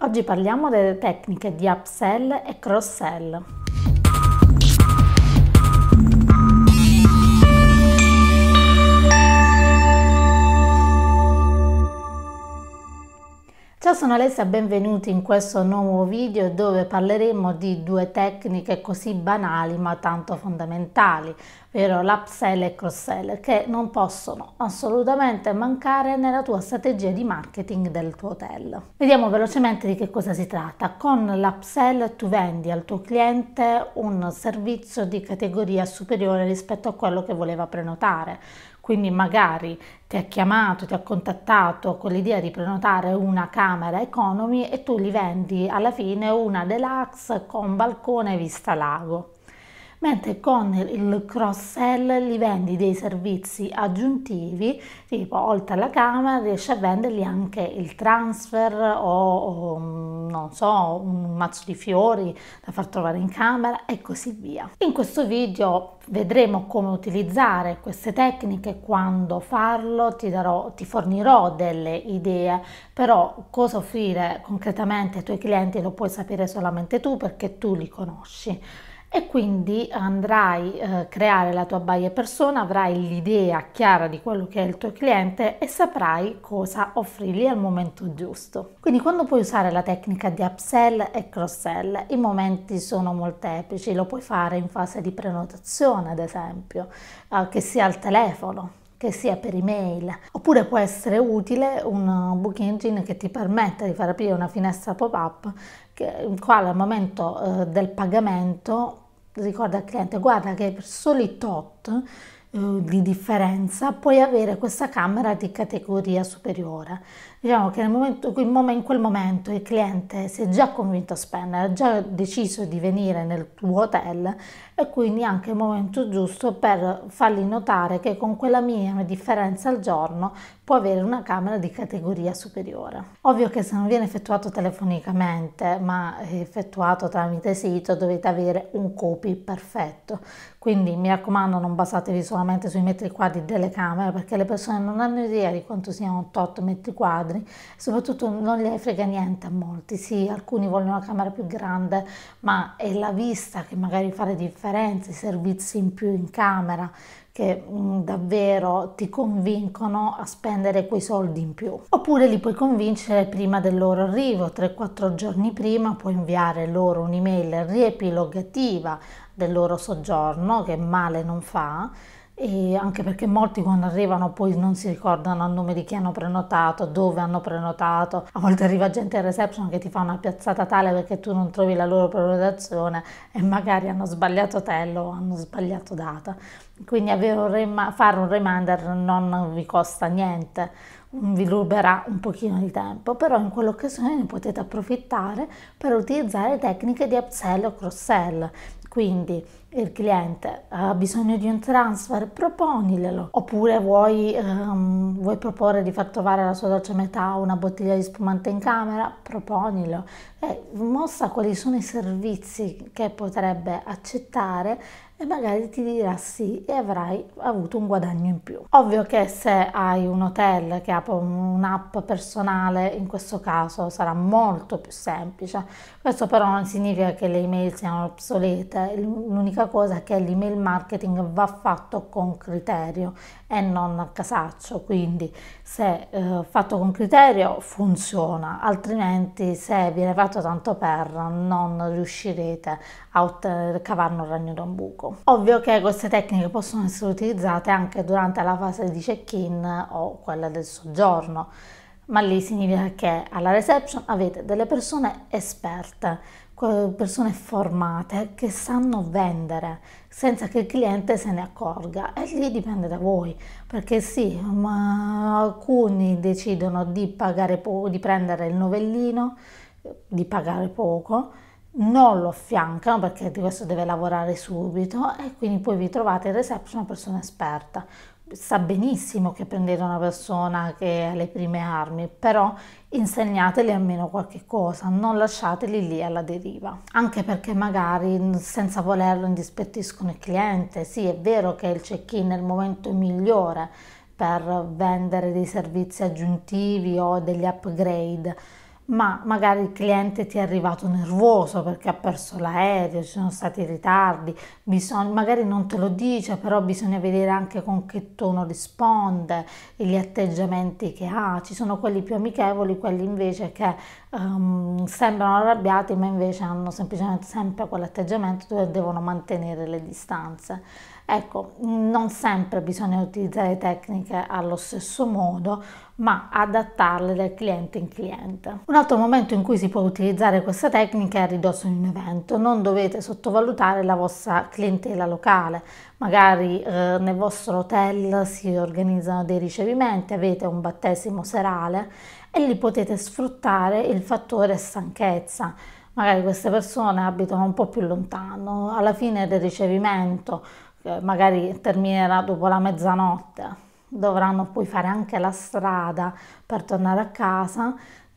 Oggi parliamo delle tecniche di upsell e cross-sell. Ciao sono Alessia, benvenuti in questo nuovo video dove parleremo di due tecniche così banali ma tanto fondamentali, ovvero l'upsell e cross-sell, che non possono assolutamente mancare nella tua strategia di marketing del tuo hotel. Vediamo velocemente di che cosa si tratta. Con l'upsell tu vendi al tuo cliente un servizio di categoria superiore rispetto a quello che voleva prenotare quindi magari ti ha chiamato, ti ha contattato con l'idea di prenotare una camera economy e tu gli vendi alla fine una deluxe con balcone vista lago mentre con il cross sell li vendi dei servizi aggiuntivi, tipo oltre alla camera riesci a vendergli anche il transfer o, o mm, non so, un mazzo di fiori da far trovare in camera e così via. In questo video vedremo come utilizzare queste tecniche, quando farlo, ti, darò, ti fornirò delle idee, però cosa offrire concretamente ai tuoi clienti lo puoi sapere solamente tu perché tu li conosci e quindi andrai a eh, creare la tua buyer persona, avrai l'idea chiara di quello che è il tuo cliente e saprai cosa offrirgli al momento giusto. Quindi quando puoi usare la tecnica di upsell e cross-sell, i momenti sono molteplici, lo puoi fare in fase di prenotazione ad esempio, eh, che sia al telefono, che sia per email. Oppure può essere utile un booking engine che ti permetta di far aprire una finestra pop-up che, quale al momento eh, del pagamento ricorda al cliente guarda che per soli tot eh, di differenza puoi avere questa camera di categoria superiore Diciamo che nel momento, in quel momento il cliente si è già convinto a spendere, ha già deciso di venire nel tuo hotel e quindi anche il momento giusto per fargli notare che con quella minima differenza al giorno può avere una camera di categoria superiore. Ovvio che se non viene effettuato telefonicamente ma è effettuato tramite sito dovete avere un copy perfetto, quindi mi raccomando non basatevi solamente sui metri quadri delle camere perché le persone non hanno idea di quanto siano 8 metri quadri padri, soprattutto non gli frega niente a molti, sì, alcuni vogliono una camera più grande, ma è la vista che magari fa le differenze, i servizi in più in camera, che mh, mm, davvero ti convincono a spendere quei soldi in più. Oppure li puoi convincere prima del loro arrivo, 3-4 giorni prima puoi inviare loro un'email riepilogativa del loro soggiorno, che male non fa, e anche perché molti quando arrivano poi non si ricordano a nome di chi hanno prenotato, dove hanno prenotato. A volte arriva gente in reception che ti fa una piazzata tale perché tu non trovi la loro prenotazione e magari hanno sbagliato hotel o hanno sbagliato data. Quindi un fare un reminder non vi costa niente, vi ruberà un pochino di tempo, però in quell'occasione ne potete approfittare per utilizzare tecniche di upsell o cross-sell. Quindi il cliente ha bisogno di un transfer, proponiglielo. Oppure vuoi, ehm, vuoi proporre di far trovare la sua dolce metà una bottiglia di spumante in camera? Proponilo. E mostra quali sono i servizi che potrebbe accettare e magari ti dirà sì e avrai avuto un guadagno in più. Ovvio che se hai un hotel che apre un'app personale, in questo caso sarà molto più semplice. Questo però non significa che le email siano obsolete, l'unica cosa è che l'email marketing va fatto con criterio e non a casaccio, quindi se eh, fatto con criterio funziona, altrimenti se viene fatto tanto per non riuscirete a cavarne un ragno da un buco. Ovvio che queste tecniche possono essere utilizzate anche durante la fase di check-in o quella del soggiorno ma lì significa che alla reception avete delle persone esperte persone formate che sanno vendere senza che il cliente se ne accorga e lì dipende da voi perché sì ma alcuni decidono di pagare poco di prendere il novellino di pagare poco non lo affiancano perché di questo deve lavorare subito e quindi poi vi trovate in reception una persona esperta sa benissimo che prendete una persona che ha le prime armi, però insegnateli almeno qualche cosa, non lasciateli lì alla deriva, anche perché magari senza volerlo indispettiscono il cliente. Sì, è vero che il check-in è il momento migliore per vendere dei servizi aggiuntivi o degli upgrade, ma magari il cliente ti è arrivato nervoso perché ha perso l'aereo, ci sono stati ritardi, bisogna, magari non te lo dice, però bisogna vedere anche con che tono risponde, gli atteggiamenti che ha, ci sono quelli più amichevoli, quelli invece che um, sembrano arrabbiati ma invece hanno semplicemente sempre quell'atteggiamento dove devono mantenere le distanze. Ecco, non sempre bisogna utilizzare tecniche allo stesso modo, ma adattarle dal cliente in cliente. Un altro momento in cui si può utilizzare questa tecnica è a ridosso di un evento. Non dovete sottovalutare la vostra clientela locale. Magari eh, nel vostro hotel si organizzano dei ricevimenti, avete un battesimo serale e lì potete sfruttare il fattore stanchezza magari queste persone abitano un po' più lontano, alla fine del ricevimento eh, magari terminerà dopo la mezzanotte, dovranno poi fare anche la strada per tornare a casa,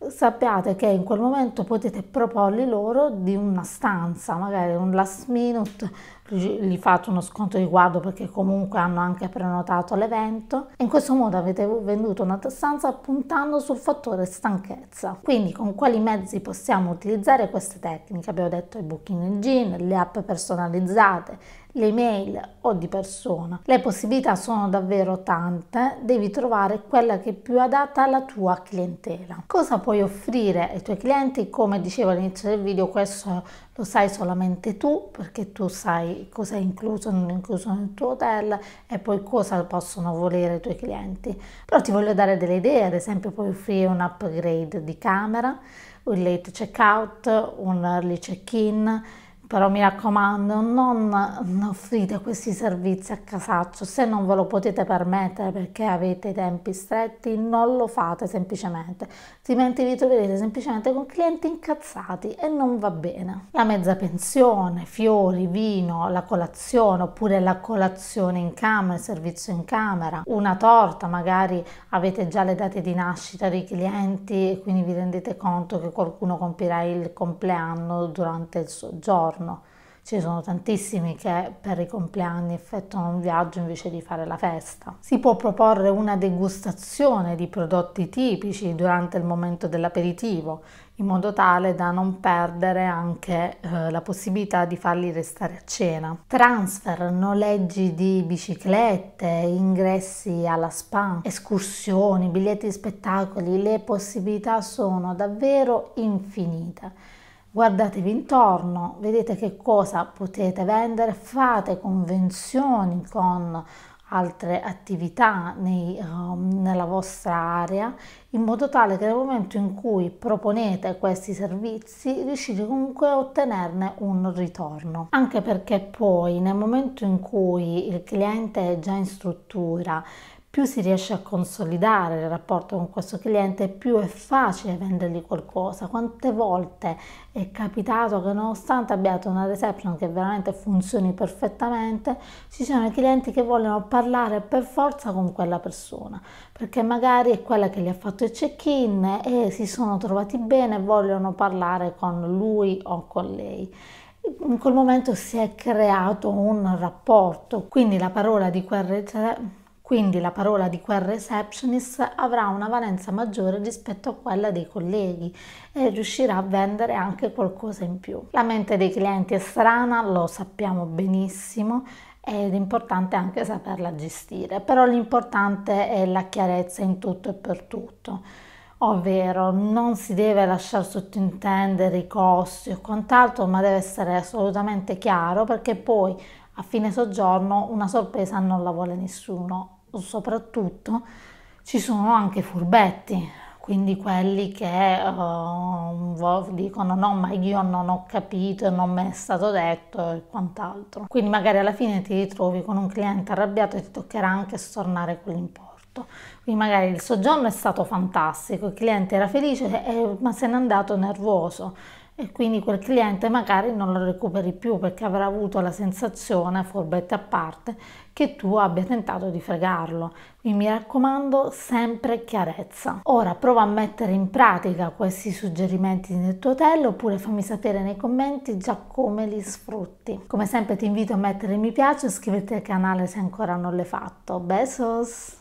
sappiate che in quel momento potete proporli loro di una stanza, magari un last minute gli fate uno sconto di riguardo perché comunque hanno anche prenotato l'evento. e In questo modo avete venduto una stanza puntando sul fattore stanchezza. Quindi con quali mezzi possiamo utilizzare queste tecniche? Abbiamo detto i booking engine, le app personalizzate, le email o di persona. Le possibilità sono davvero tante, devi trovare quella che è più adatta alla tua clientela. Cosa puoi offrire ai tuoi clienti? Come dicevo all'inizio del video, questo lo sai solamente tu perché tu sai cosa è incluso o non è incluso nel tuo hotel e poi cosa possono volere i tuoi clienti. Però ti voglio dare delle idee, ad esempio puoi offrire un upgrade di camera, un late checkout, un early check-in, però mi raccomando, non offrite questi servizi a casaccio se non ve lo potete permettere perché avete i tempi stretti, non lo fate semplicemente, altrimenti vi troverete semplicemente con clienti incazzati e non va bene. La mezza pensione, fiori, vino, la colazione oppure la colazione in camera, il servizio in camera, una torta, magari avete già le date di nascita dei clienti e quindi vi rendete conto che qualcuno compirà il compleanno durante il soggiorno inverno. Ci sono tantissimi che per i compleanni effettuano un viaggio invece di fare la festa. Si può proporre una degustazione di prodotti tipici durante il momento dell'aperitivo, in modo tale da non perdere anche eh, la possibilità di farli restare a cena. Transfer, noleggi di biciclette, ingressi alla spa, escursioni, biglietti di spettacoli, le possibilità sono davvero infinite guardatevi intorno, vedete che cosa potete vendere, fate convenzioni con altre attività nei, um, nella vostra area in modo tale che nel momento in cui proponete questi servizi riuscite comunque a ottenerne un ritorno anche perché poi nel momento in cui il cliente è già in struttura più si riesce a consolidare il rapporto con questo cliente, più è facile vendergli qualcosa. Quante volte è capitato che nonostante abbiate una reception che veramente funzioni perfettamente, ci sono i clienti che vogliono parlare per forza con quella persona, perché magari è quella che gli ha fatto il check-in e si sono trovati bene e vogliono parlare con lui o con lei in quel momento si è creato un rapporto, quindi la parola di quel, reception quindi la parola di quel receptionist avrà una valenza maggiore rispetto a quella dei colleghi e riuscirà a vendere anche qualcosa in più. La mente dei clienti è strana, lo sappiamo benissimo, ed è importante anche saperla gestire, però l'importante è la chiarezza in tutto e per tutto, ovvero non si deve lasciare sottintendere i costi o quant'altro, ma deve essere assolutamente chiaro perché poi a fine soggiorno una sorpresa non la vuole nessuno soprattutto ci sono anche furbetti, quindi quelli che uh, dicono no ma io non ho capito, non mi è stato detto e quant'altro. Quindi magari alla fine ti ritrovi con un cliente arrabbiato e ti toccherà anche stornare quell'importo. Quindi magari il soggiorno è stato fantastico, il cliente era felice, eh, ma se n'è andato nervoso e quindi quel cliente magari non lo recuperi più perché avrà avuto la sensazione, forbetta a parte, che tu abbia tentato di fregarlo. Quindi mi raccomando sempre chiarezza. Ora prova a mettere in pratica questi suggerimenti nel tuo hotel oppure fammi sapere nei commenti già come li sfrutti. Come sempre ti invito a mettere mi piace e iscriverti al canale se ancora non l'hai fatto. Besos!